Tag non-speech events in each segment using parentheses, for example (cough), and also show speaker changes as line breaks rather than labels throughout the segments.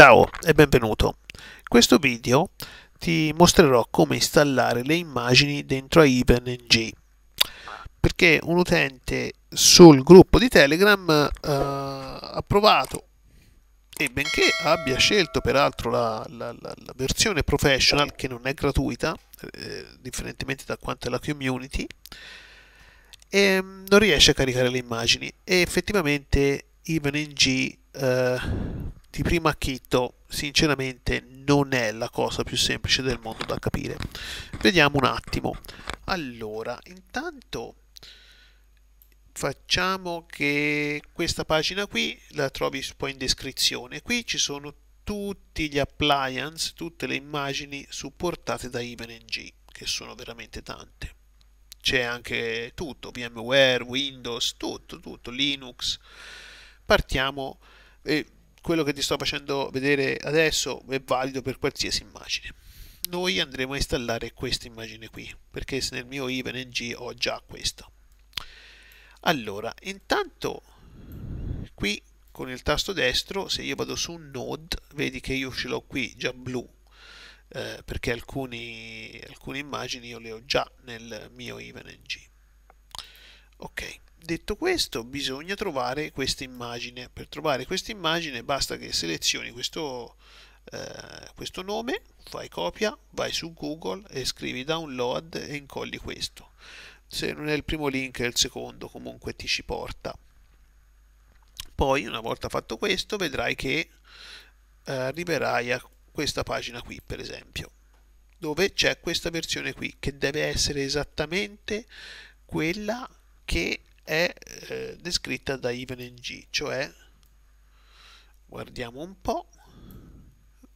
Ciao e benvenuto. In questo video ti mostrerò come installare le immagini dentro a IBNG perché un utente sul gruppo di Telegram eh, ha provato e benché abbia scelto peraltro la, la, la, la versione professional che non è gratuita, eh, differentemente da quanto è la community, e ehm, non riesce a caricare le immagini e effettivamente IBNG eh, di primo acchito sinceramente non è la cosa più semplice del mondo da capire. Vediamo un attimo. Allora, intanto facciamo che questa pagina qui la trovi poi in descrizione. Qui ci sono tutti gli appliance, tutte le immagini supportate da IvenNG, che sono veramente tante. C'è anche tutto, VMware, Windows, tutto, tutto, Linux. Partiamo... Eh, quello che ti sto facendo vedere adesso è valido per qualsiasi immagine noi andremo a installare questa immagine qui perché nel mio IVNG ho già questa allora intanto qui con il tasto destro se io vado su node vedi che io ce l'ho qui già blu eh, perché alcuni, alcune immagini io le ho già nel mio IVNG ok Detto questo, bisogna trovare questa immagine. Per trovare questa immagine basta che selezioni questo, eh, questo nome, fai copia, vai su Google e scrivi download e incolli questo. Se non è il primo link è il secondo, comunque ti ci porta. Poi, una volta fatto questo, vedrai che eh, arriverai a questa pagina qui, per esempio, dove c'è questa versione qui, che deve essere esattamente quella che è eh, descritta da IVNG, cioè guardiamo un po',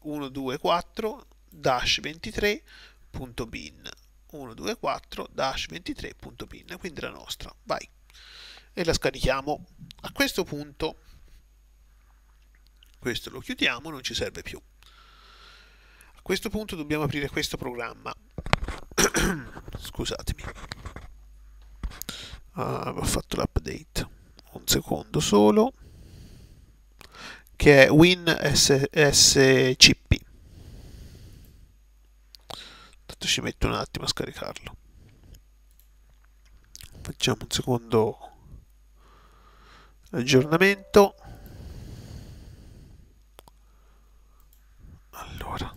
124 23bin 124 23bin quindi la nostra, vai e la scarichiamo a questo punto questo lo chiudiamo non ci serve più a questo punto dobbiamo aprire questo programma (coughs) scusatemi ah, ho fatto l'update un secondo solo che è WinSCP tanto ci metto un attimo a scaricarlo facciamo un secondo aggiornamento allora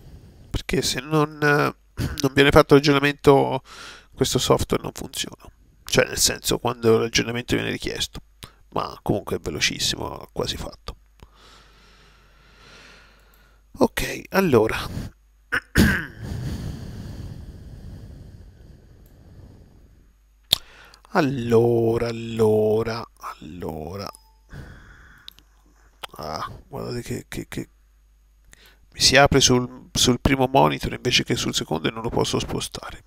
perché se non, eh, non viene fatto l'aggiornamento questo software non funziona cioè nel senso quando il ragionamento viene richiesto, ma comunque è velocissimo, quasi fatto. Ok, allora. Allora, allora, allora. Ah, guardate che, che, che, mi si apre sul, sul primo monitor invece che sul secondo e non lo posso spostare.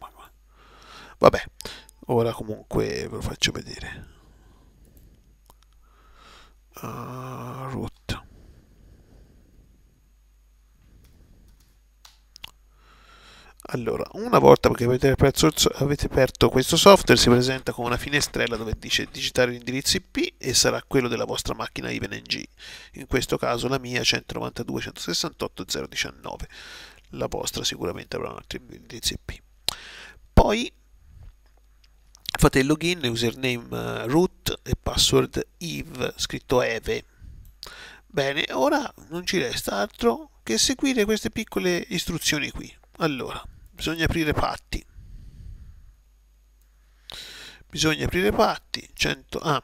Vabbè, ora comunque ve lo faccio vedere uh, ah, root allora una volta che avete, avete aperto questo software si presenta con una finestrella dove dice digitare l'indirizzo IP e sarà quello della vostra macchina IVNG in questo caso la mia 192.168.019 la vostra sicuramente avrà un altro indirizzo IP poi fate il login, username eh, root e password eve, scritto eve. Bene, ora non ci resta altro che seguire queste piccole istruzioni qui. Allora, bisogna aprire patti. Bisogna aprire patti, 100, ah,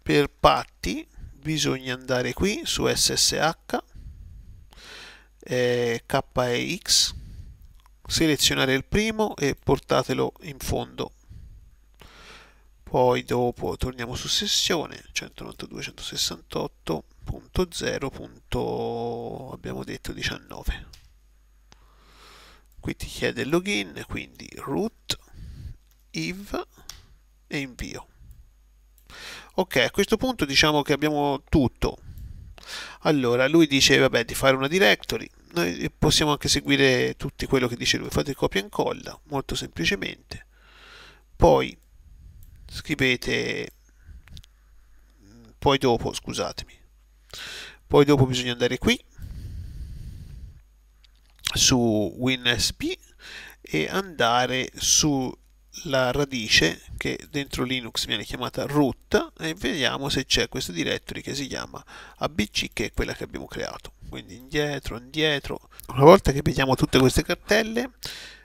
per patti bisogna andare qui su SSH, eh, KEX, selezionare il primo e portatelo in fondo poi dopo torniamo su sessione 192.168.0. abbiamo detto 19 qui ti chiede il login quindi root if e invio ok a questo punto diciamo che abbiamo tutto allora lui dice vabbè di fare una directory noi possiamo anche seguire tutto quello che dice lui fate copia e incolla molto semplicemente poi scrivete poi dopo scusatemi poi dopo bisogna andare qui su WinSP e andare sulla radice che dentro Linux viene chiamata root e vediamo se c'è questo directory che si chiama abc che è quella che abbiamo creato quindi indietro indietro una volta che vediamo tutte queste cartelle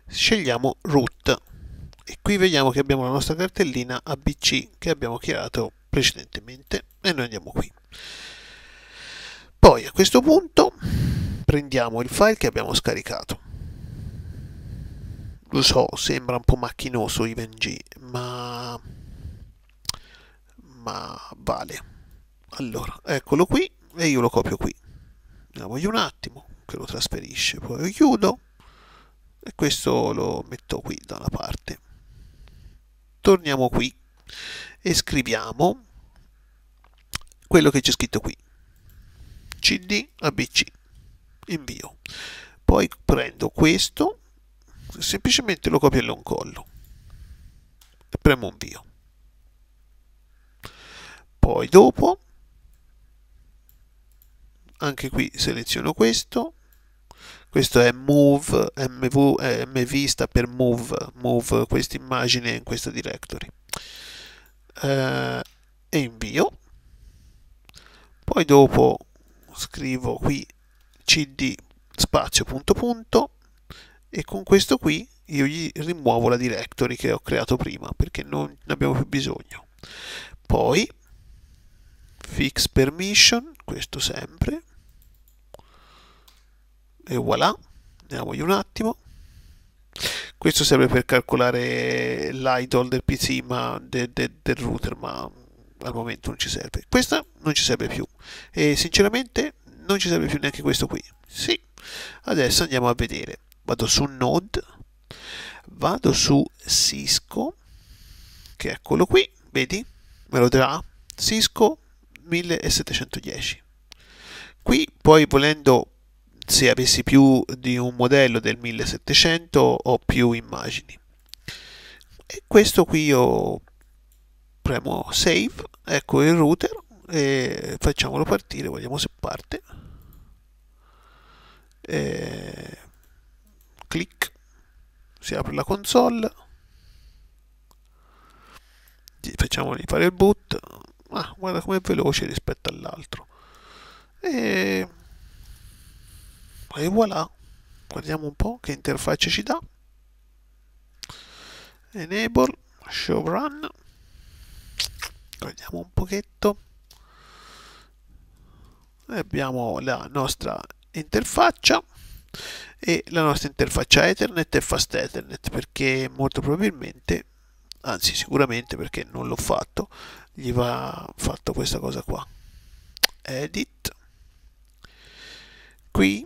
scegliamo root e qui vediamo che abbiamo la nostra cartellina ABC che abbiamo creato precedentemente e noi andiamo qui poi a questo punto prendiamo il file che abbiamo scaricato lo so sembra un po' macchinoso IVNG ma ma vale allora eccolo qui e io lo copio qui ne voglio un attimo che lo trasferisce poi lo chiudo e questo lo metto qui da una parte torniamo qui e scriviamo quello che c'è scritto qui cd abc invio poi prendo questo semplicemente lo copio e lo incollo e premo invio poi dopo anche qui seleziono questo questo è move, mv, eh, mv sta per move, move questa immagine in questo directory eh, e invio poi dopo scrivo qui cd spazio punto punto e con questo qui io gli rimuovo la directory che ho creato prima perché non ne abbiamo più bisogno poi fix permission questo sempre e voilà andiamo un attimo questo serve per calcolare l'idol del PC ma de, de, del router ma al momento non ci serve questa non ci serve più e sinceramente non ci serve più neanche questo qui sì adesso andiamo a vedere vado su node vado su Cisco che è quello qui vedi me lo darà Cisco 1710 qui poi volendo se avessi più di un modello del 1700 ho più immagini. E questo qui io premo save, ecco il router e facciamolo partire, vediamo se parte. E... Clic, si apre la console, facciamogli fare il boot, ah, guarda com'è veloce rispetto all'altro. E e voilà guardiamo un po' che interfaccia ci dà enable showrun guardiamo un pochetto e abbiamo la nostra interfaccia e la nostra interfaccia Ethernet e Fast Ethernet perché molto probabilmente anzi sicuramente perché non l'ho fatto gli va fatto questa cosa qua edit qui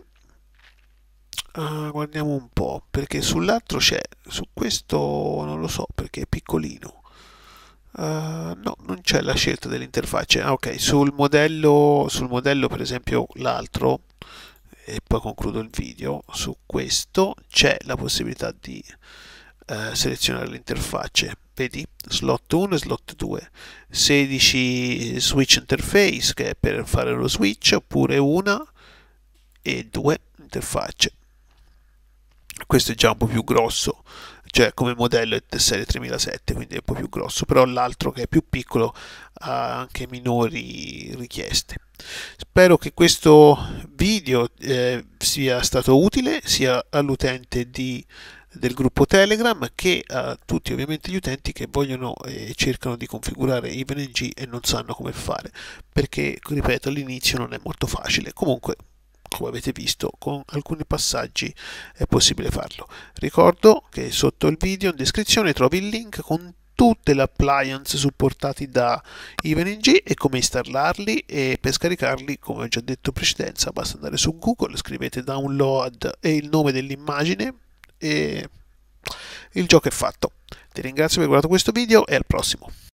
Ah, guardiamo un po' perché sull'altro c'è su questo non lo so perché è piccolino uh, no non c'è la scelta dell'interfaccia ah, ok sul modello sul modello per esempio l'altro e poi concludo il video su questo c'è la possibilità di uh, selezionare le interfacce vedi slot 1 e slot 2 16 switch interface che è per fare lo switch oppure una e due interfacce questo è già un po' più grosso cioè come modello è serie 3007 quindi è un po' più grosso però l'altro che è più piccolo ha anche minori richieste spero che questo video eh, sia stato utile sia all'utente di del gruppo Telegram che a tutti ovviamente gli utenti che vogliono e cercano di configurare i VNG e non sanno come fare perché ripeto all'inizio non è molto facile comunque come avete visto con alcuni passaggi è possibile farlo ricordo che sotto il video in descrizione trovi il link con tutte le appliance supportati da EvenNG e come installarli e per scaricarli come ho già detto in precedenza basta andare su Google scrivete download e il nome dell'immagine e il gioco è fatto ti ringrazio per aver guardato questo video e al prossimo